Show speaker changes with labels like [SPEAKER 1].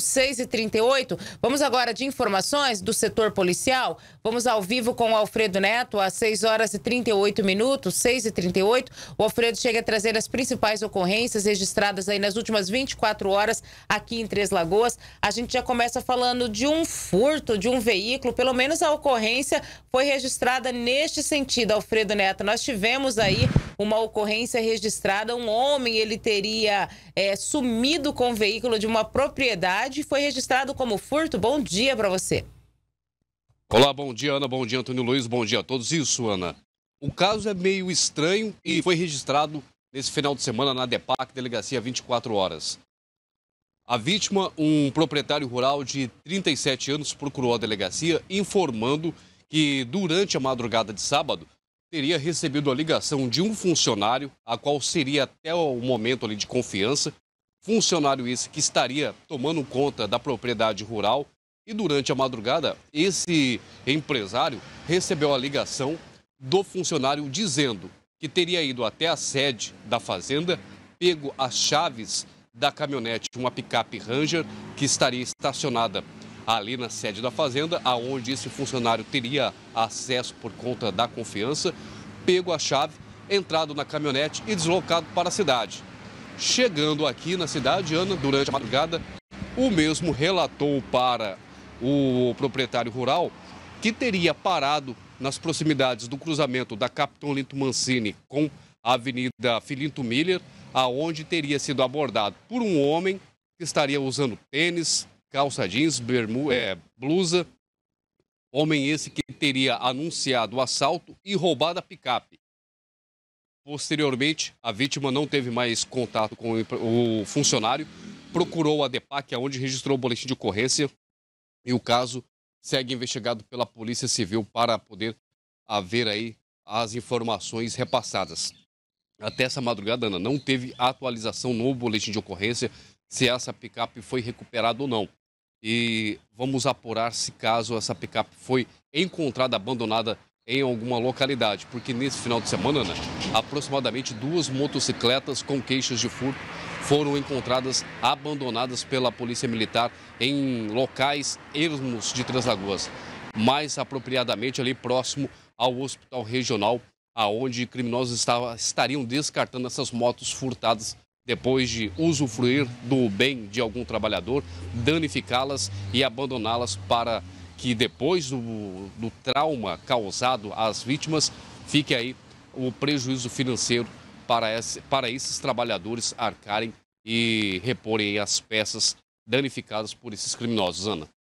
[SPEAKER 1] 6 e 38 Vamos agora de informações do setor policial. Vamos ao vivo com o Alfredo Neto, às 6 horas e 38 minutos, 6 e 38 O Alfredo chega a trazer as principais ocorrências registradas aí nas últimas 24 horas aqui em Três Lagoas. A gente já começa falando de um furto de um veículo, pelo menos a ocorrência foi registrada neste sentido, Alfredo Neto. Nós tivemos aí uma ocorrência registrada, um homem, ele teria é, sumido com o veículo de uma propriedade cidade foi registrado como furto. Bom dia para você.
[SPEAKER 2] Olá, bom dia, Ana. Bom dia, Antônio Luiz. Bom dia a todos. Isso, Ana. O caso é meio estranho e foi registrado nesse final de semana na DEPAC, Delegacia 24 Horas. A vítima, um proprietário rural de 37 anos, procurou a delegacia informando que durante a madrugada de sábado teria recebido a ligação de um funcionário, a qual seria até o momento ali de confiança, Funcionário esse que estaria tomando conta da propriedade rural e durante a madrugada esse empresário recebeu a ligação do funcionário dizendo que teria ido até a sede da fazenda, pego as chaves da caminhonete, uma picape Ranger que estaria estacionada ali na sede da fazenda, aonde esse funcionário teria acesso por conta da confiança, pego a chave, entrado na caminhonete e deslocado para a cidade chegando aqui na cidade, Ana, durante a madrugada, o mesmo relatou para o proprietário rural que teria parado nas proximidades do cruzamento da Capitão Linto Mancini com a Avenida Filinto Miller, aonde teria sido abordado por um homem que estaria usando tênis, calça jeans, bermu, é, blusa. Homem esse que teria anunciado o assalto e roubado a picape. Posteriormente, a vítima não teve mais contato com o funcionário, procurou a DEPAC, é onde registrou o boletim de ocorrência, e o caso segue investigado pela Polícia Civil para poder haver aí as informações repassadas. Até essa madrugada, Ana, não teve atualização no boletim de ocorrência se essa picape foi recuperada ou não. E vamos apurar se caso essa picape foi encontrada abandonada em alguma localidade, porque nesse final de semana, né, aproximadamente duas motocicletas com queixas de furto foram encontradas abandonadas pela Polícia Militar em locais ermos de Três Lagoas, mais apropriadamente ali próximo ao Hospital Regional, aonde criminosos estava, estariam descartando essas motos furtadas depois de usufruir do bem de algum trabalhador, danificá-las e abandoná-las para que depois do, do trauma causado às vítimas, fique aí o prejuízo financeiro para, esse, para esses trabalhadores arcarem e reporem as peças danificadas por esses criminosos, Ana.